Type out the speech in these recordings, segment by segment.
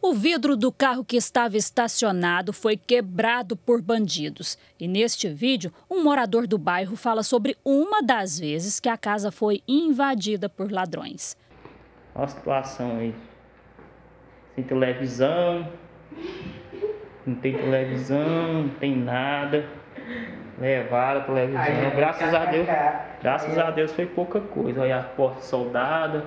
O vidro do carro que estava estacionado foi quebrado por bandidos. E neste vídeo, um morador do bairro fala sobre uma das vezes que a casa foi invadida por ladrões. Olha a situação aí. Sem televisão, não tem televisão, não tem nada. Levaram a televisão. Graças a Deus, graças a Deus foi pouca coisa. Olha a porta soldada.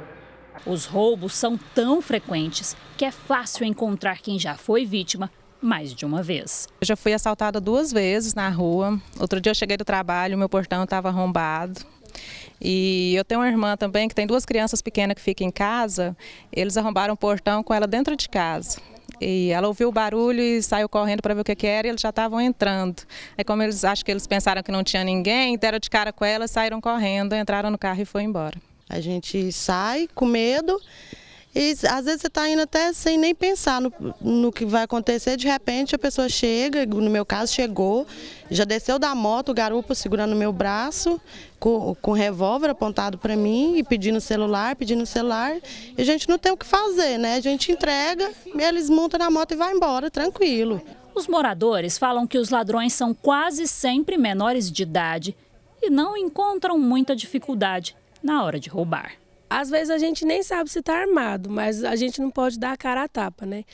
Os roubos são tão frequentes que é fácil encontrar quem já foi vítima mais de uma vez. Eu já fui assaltada duas vezes na rua. Outro dia eu cheguei do trabalho, meu portão estava arrombado. E eu tenho uma irmã também que tem duas crianças pequenas que ficam em casa. Eles arrombaram o portão com ela dentro de casa. E ela ouviu o barulho e saiu correndo para ver o que, que era e eles já estavam entrando. Aí é como eles acho que eles pensaram que não tinha ninguém, deram de cara com ela, saíram correndo, entraram no carro e foi embora. A gente sai com medo e às vezes você está indo até sem nem pensar no, no, que vai acontecer, de repente a pessoa chega, no meu caso chegou, já desceu da moto, o garupa segurando meu braço, com, com revólver apontado para mim e pedindo celular, pedindo celular. E a gente não tem o que fazer, né? A gente entrega, e eles montam na moto e vai embora, tranquilo. Os moradores falam que os ladrões são quase sempre menores de idade e não encontram muita dificuldade na hora de roubar. Às vezes a gente nem sabe se está armado, mas a gente não pode dar a cara a tapa, né?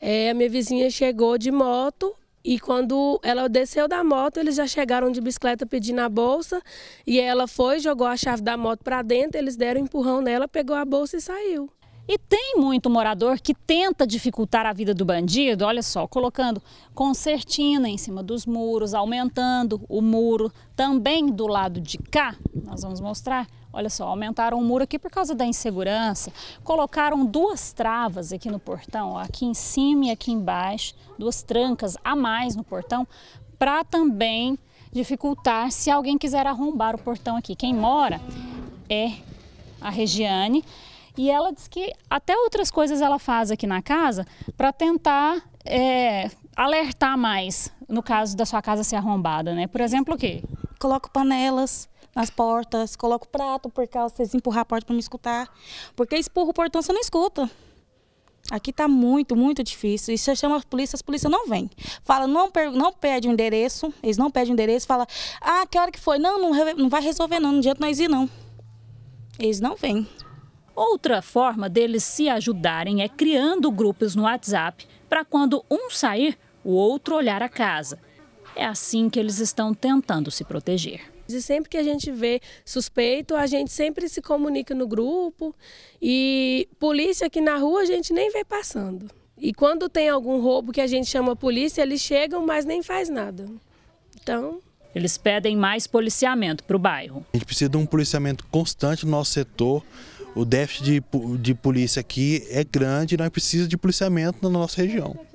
É, a minha vizinha chegou de moto e quando ela desceu da moto, eles já chegaram de bicicleta pedindo a bolsa. E ela foi, jogou a chave da moto para dentro, eles deram um empurrão nela, pegou a bolsa e saiu. E tem muito morador que tenta dificultar a vida do bandido, olha só, colocando concertina em cima dos muros, aumentando o muro também do lado de cá. Nós vamos mostrar Olha só, aumentaram o muro aqui por causa da insegurança, colocaram duas travas aqui no portão, ó, aqui em cima e aqui embaixo, duas trancas a mais no portão, para também dificultar se alguém quiser arrombar o portão aqui. Quem mora é a Regiane. E ela diz que até outras coisas ela faz aqui na casa para tentar é, alertar mais no caso da sua casa ser arrombada, né? Por exemplo, o quê? Coloco panelas, nas portas, coloco prato por causa vocês empurrar a porta para me escutar. Porque expurra o portão, você não escuta. Aqui está muito, muito difícil. E você chama a polícia, as polícias não vêm. Fala, não, não pede o endereço, eles não pedem o endereço, fala, ah, que hora que foi? Não, não, não vai resolver não, não adianta nós ir não. Eles não vêm. Outra forma deles se ajudarem é criando grupos no WhatsApp para quando um sair, o outro olhar a casa. É assim que eles estão tentando se proteger. E sempre que a gente vê suspeito, a gente sempre se comunica no grupo e polícia aqui na rua a gente nem vê passando. E quando tem algum roubo que a gente chama a polícia, eles chegam, mas nem faz nada. Então, eles pedem mais policiamento para o bairro. A gente precisa de um policiamento constante no nosso setor. O déficit de, de polícia aqui é grande e nós precisamos de policiamento na nossa região.